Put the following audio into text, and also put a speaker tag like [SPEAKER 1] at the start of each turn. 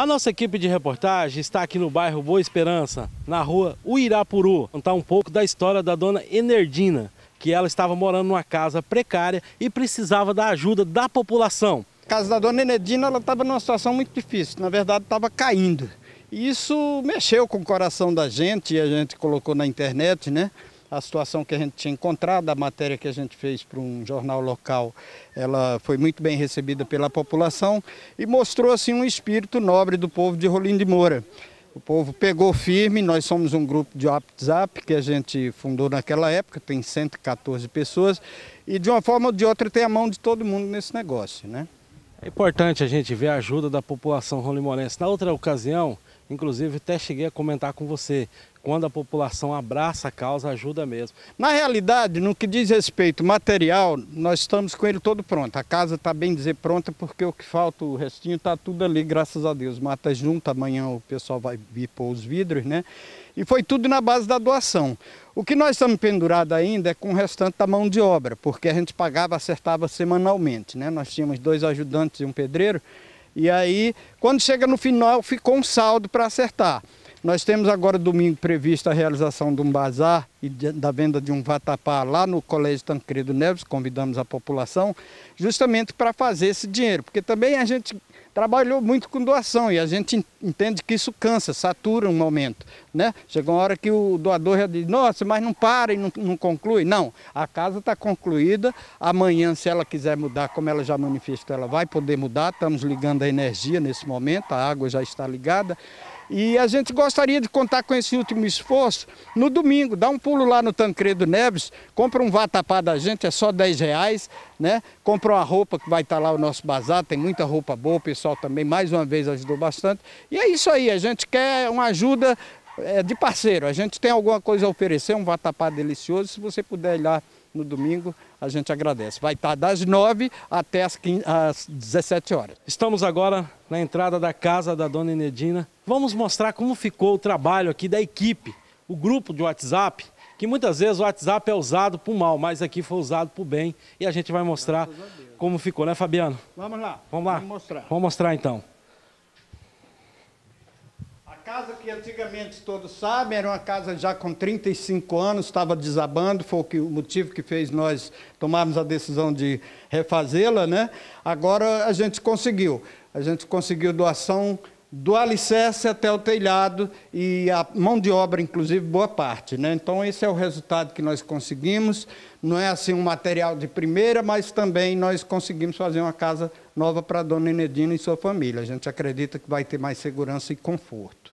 [SPEAKER 1] A nossa equipe de reportagem está aqui no bairro Boa Esperança, na rua Uirapuru, contar um pouco da história da dona Enerdina, que ela estava morando numa casa precária e precisava da ajuda da população. A casa da dona Enerdina ela estava numa situação muito difícil, na
[SPEAKER 2] verdade estava caindo. Isso mexeu com o coração da gente, e a gente colocou na internet, né? a situação que a gente tinha encontrado, a matéria que a gente fez para um jornal local, ela foi muito bem recebida pela população e mostrou assim um espírito nobre do povo de Rolim de Moura. O povo pegou firme, nós somos um grupo de WhatsApp que a gente fundou naquela época, tem 114 pessoas, e de uma forma ou de outra tem
[SPEAKER 1] a mão de todo mundo nesse negócio, né? É importante a gente ver a ajuda da população rolimorense. Na outra ocasião, Inclusive, até cheguei a comentar com você, quando a população abraça a causa, ajuda mesmo. Na realidade, no que diz respeito material, nós estamos
[SPEAKER 2] com ele todo pronto. A casa está bem dizer pronta, porque o que falta, o restinho, está tudo ali, graças a Deus. Mata junto, amanhã o pessoal vai vir pôr os vidros, né? E foi tudo na base da doação. O que nós estamos pendurados ainda é com o restante da mão de obra, porque a gente pagava, acertava semanalmente, né? Nós tínhamos dois ajudantes e um pedreiro, e aí, quando chega no final, ficou um saldo para acertar. Nós temos agora domingo prevista a realização de um bazar e da venda de um vatapá lá no Colégio Tancredo Neves, convidamos a população, justamente para fazer esse dinheiro, porque também a gente trabalhou muito com doação e a gente entende que isso cansa, satura um momento. Né? Chega uma hora que o doador já diz, nossa, mas não para e não, não conclui. Não, a casa está concluída, amanhã se ela quiser mudar, como ela já manifestou, ela vai poder mudar, estamos ligando a energia nesse momento, a água já está ligada. E a gente gostaria de contar com esse último esforço no domingo. Dá um pulo lá no Tancredo Neves, compra um vatapá da gente, é só 10 reais, né? Compra uma roupa que vai estar tá lá o nosso bazar, tem muita roupa boa, o pessoal também mais uma vez ajudou bastante. E é isso aí, a gente quer uma ajuda é, de parceiro. A gente tem alguma coisa a oferecer, um vatapá delicioso, se você puder ir lá no domingo, a gente agradece. Vai estar tá das
[SPEAKER 1] 9 até as, 15, às 17 horas. Estamos agora na entrada da casa da dona Inedina. Vamos mostrar como ficou o trabalho aqui da equipe, o grupo de WhatsApp, que muitas vezes o WhatsApp é usado para o mal, mas aqui foi usado para o bem e a gente vai mostrar como ficou, né, Fabiano? Vamos lá. Vamos lá. Vamos mostrar. Vamos mostrar então.
[SPEAKER 2] A casa que antigamente todos sabem era uma casa já com 35 anos, estava desabando, foi o, motivo que fez nós tomarmos a decisão de refazê-la, né? Agora a gente conseguiu. A gente conseguiu doação do alicerce até o telhado e a mão de obra, inclusive, boa parte. Né? Então, esse é o resultado que nós conseguimos. Não é assim um material de primeira, mas também nós conseguimos fazer uma casa nova para a dona Inedina e sua família. A gente acredita que vai ter mais segurança e conforto.